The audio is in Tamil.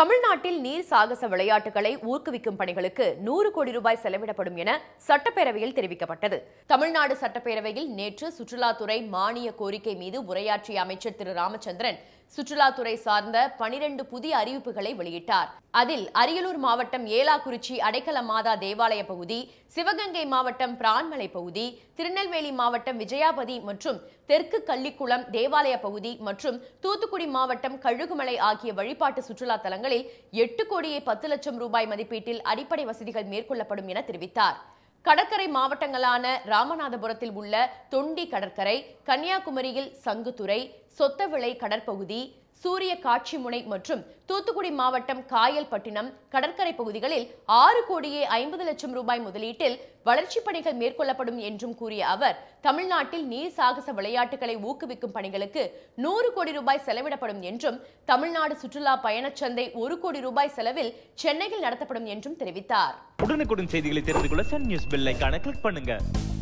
தமிழ்நாட்டில் நீர் சாகச விளையாட்டுகளை ஊக்குவிக்கும் பணிகளுக்கு நூறு கோடி ரூபாய் செலவிடப்படும் என சட்டப்பேரவையில் தெரிவிக்கப்பட்டது தமிழ்நாடு சட்டப்பேரவையில் நேற்று சுற்றுலாத்துறை மானிய கோரிக்கை மீது உரையாற்றிய அமைச்சர் திரு ராமச்சந்திரன் சுற்றுலாத்துறை சார்ந்த பனிரெண்டு புதிய அறிவிப்புகளை வெளியிட்டார் அதில் அரியலூர் மாவட்டம் ஏலாக்குறிச்சி அடைக்கல மாதா தேவாலய பகுதி சிவகங்கை மாவட்டம் பிரான்மலை பகுதி திருநெல்வேலி மாவட்டம் விஜயாபதி மற்றும் தெற்கு கள்ளிக்குளம் தேவாலய பகுதி மற்றும் தூத்துக்குடி மாவட்டம் கழுகுமலை ஆகிய வழிபாட்டு சுற்றுலா தலங்களில் எட்டு கோடியே பத்து லட்சம் ரூபாய் மதிப்பீட்டில் அடிப்படை வசதிகள் மேற்கொள்ளப்படும் என தெரிவித்தார் கடற்கரை மாவட்டங்களான ராமநாதபுரத்தில் உள்ள தொண்டி கடற்கரை கன்னியாகுமரியில் சங்குத்துறை சொத்தவிளை கடற்பகுதி சூரிய காட்சிமுனை மற்றும் தூத்துக்குடி மாவட்டம் காயல்பட்டினம் கடற்கரை பகுதிகளில் ஆறு கோடியே ஐம்பது லட்சம் ரூபாய் முதலீட்டில் வளர்ச்சிப் பணிகள் மேற்கொள்ளப்படும் என்றும் கூறிய அவர் தமிழ்நாட்டில் நீர் சாகச விளையாட்டுகளை ஊக்குவிக்கும் பணிகளுக்கு நூறு கோடி ரூபாய் செலவிடப்படும் என்றும் தமிழ்நாடு சுற்றுலா பயணச்சந்தை ஒரு கோடி ரூபாய் செலவில் சென்னையில் நடத்தப்படும் என்றும் தெரிவித்தார் உடனுக்குடன் செய்திகளை தெரிந்து கொள்ள சன் நியூஸ் கிளிக் பண்ணுங்க